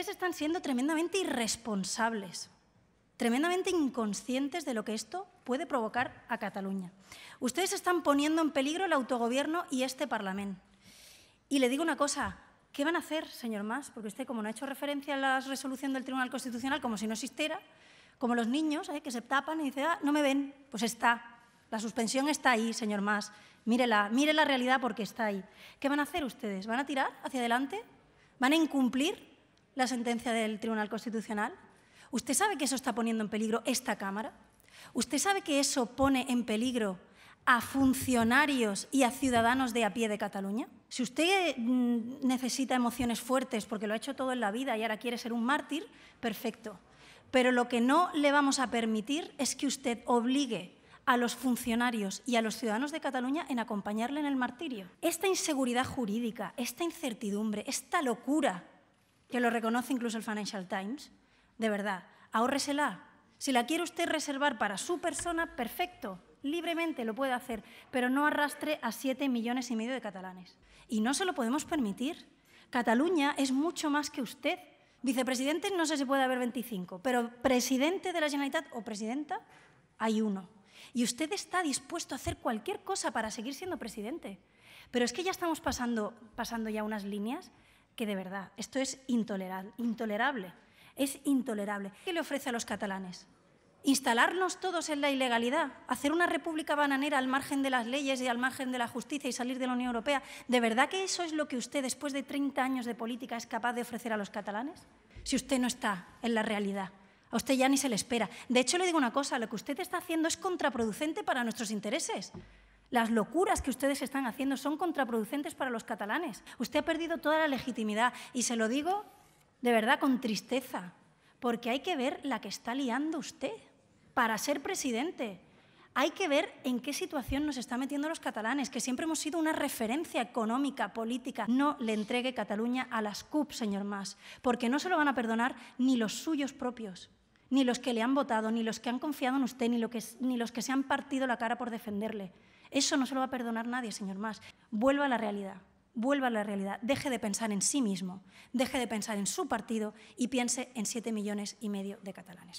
ustedes están siendo tremendamente irresponsables, tremendamente inconscientes de lo que esto puede provocar a Cataluña. Ustedes están poniendo en peligro el autogobierno y este Parlamento. Y le digo una cosa, ¿qué van a hacer, señor Mas? Porque usted, como no ha hecho referencia a la resolución del Tribunal Constitucional, como si no existiera, como los niños ¿eh? que se tapan y dicen, ah, no me ven, pues está. La suspensión está ahí, señor Mas. Mírela, mire la realidad porque está ahí. ¿Qué van a hacer ustedes? ¿Van a tirar hacia adelante? ¿Van a incumplir la sentencia del Tribunal Constitucional? ¿Usted sabe que eso está poniendo en peligro esta Cámara? ¿Usted sabe que eso pone en peligro a funcionarios y a ciudadanos de a pie de Cataluña? Si usted mm, necesita emociones fuertes porque lo ha hecho todo en la vida y ahora quiere ser un mártir, perfecto. Pero lo que no le vamos a permitir es que usted obligue a los funcionarios y a los ciudadanos de Cataluña en acompañarle en el martirio. Esta inseguridad jurídica, esta incertidumbre, esta locura que lo reconoce incluso el Financial Times, de verdad, ahórresela. Si la quiere usted reservar para su persona, perfecto, libremente lo puede hacer, pero no arrastre a siete millones y medio de catalanes. Y no se lo podemos permitir. Cataluña es mucho más que usted. Vicepresidente no sé si puede haber 25, pero presidente de la Generalitat o presidenta hay uno. Y usted está dispuesto a hacer cualquier cosa para seguir siendo presidente. Pero es que ya estamos pasando, pasando ya unas líneas que de verdad, esto es intolerable, intolerable, es intolerable. ¿Qué le ofrece a los catalanes? Instalarnos todos en la ilegalidad, hacer una república bananera al margen de las leyes y al margen de la justicia y salir de la Unión Europea. ¿De verdad que eso es lo que usted, después de 30 años de política, es capaz de ofrecer a los catalanes? Si usted no está en la realidad. A usted ya ni se le espera. De hecho, le digo una cosa, lo que usted está haciendo es contraproducente para nuestros intereses. Las locuras que ustedes están haciendo son contraproducentes para los catalanes. Usted ha perdido toda la legitimidad y se lo digo de verdad con tristeza, porque hay que ver la que está liando usted para ser presidente. Hay que ver en qué situación nos está metiendo los catalanes, que siempre hemos sido una referencia económica, política. No le entregue Cataluña a las CUP, señor Mas, porque no se lo van a perdonar ni los suyos propios ni los que le han votado, ni los que han confiado en usted, ni, los que se han partido la cara por defenderle. Eso no se lo va a perdonar nadie, señor Mas. Vuelva a la realidad, vuelva a la realidad. Deje de pensar en sí mismo, deje de pensar en su partido y piense en siete millones y medio de catalanes.